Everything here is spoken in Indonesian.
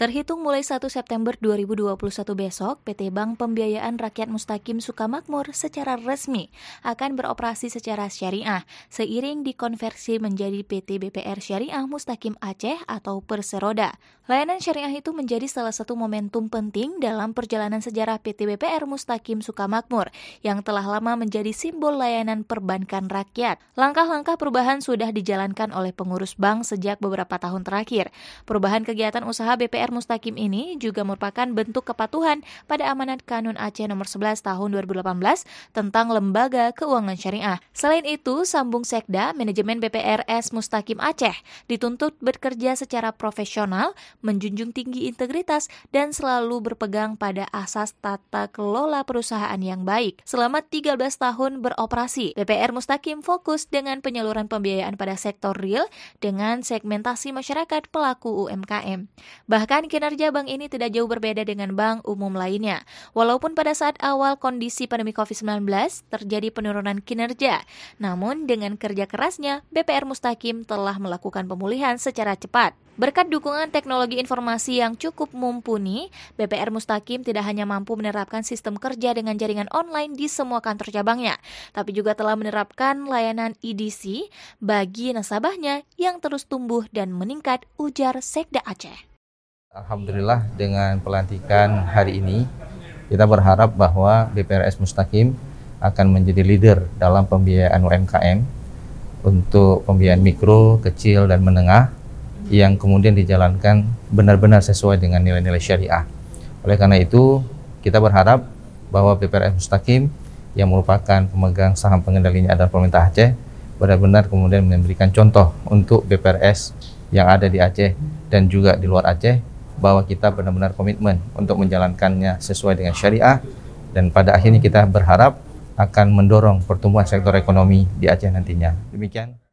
Terhitung mulai 1 September 2021 besok, PT Bank Pembiayaan Rakyat Mustakim Sukamakmur secara resmi akan beroperasi secara syariah seiring dikonversi menjadi PT BPR Syariah Mustakim Aceh atau Perseroda. Layanan syariah itu menjadi salah satu momentum penting dalam perjalanan sejarah PT BPR Mustakim Sukamakmur yang telah lama menjadi simbol layanan perbankan rakyat. Langkah-langkah perubahan sudah dijalankan oleh pengurus bank sejak beberapa tahun terakhir. Perubahan kegiatan usaha BPR Pasar Mustaqim ini juga merupakan bentuk kepatuhan pada amanat Kanun Aceh nomor 11 tahun 2018 tentang lembaga keuangan syariah. Selain itu, sambung Sekda, manajemen BPRS Mustaqim Aceh dituntut bekerja secara profesional, menjunjung tinggi integritas, dan selalu berpegang pada asas tata kelola perusahaan yang baik. Selama 13 tahun beroperasi, BPR Mustaqim fokus dengan penyaluran pembiayaan pada sektor real dengan segmentasi masyarakat pelaku UMKM. Bahkan kinerja bank ini tidak jauh berbeda dengan bank umum lainnya. Walaupun pada saat awal kondisi pandemi COVID-19 terjadi penurunan kinerja, namun dengan kerja kerasnya, BPR Mustakim telah melakukan pemulihan secara cepat. Berkat dukungan teknologi informasi yang cukup mumpuni, BPR Mustakim tidak hanya mampu menerapkan sistem kerja dengan jaringan online di semua kantor cabangnya, tapi juga telah menerapkan layanan EDC bagi nasabahnya yang terus tumbuh dan meningkat, ujar Sekda Aceh. Alhamdulillah dengan pelantikan hari ini kita berharap bahwa BPRS Mustaqim akan menjadi leader dalam pembiayaan UMKM untuk pembiayaan mikro, kecil, dan menengah yang kemudian dijalankan benar-benar sesuai dengan nilai-nilai syariah. Oleh karena itu, kita berharap bahwa BPRS Mustaqim yang merupakan pemegang saham pengendalinya adalah pemerintah Aceh benar-benar kemudian memberikan contoh untuk BPRS yang ada di Aceh dan juga di luar Aceh bahwa kita benar-benar komitmen untuk menjalankannya sesuai dengan syariah dan pada akhirnya kita berharap akan mendorong pertumbuhan sektor ekonomi di Aceh nantinya. Demikian.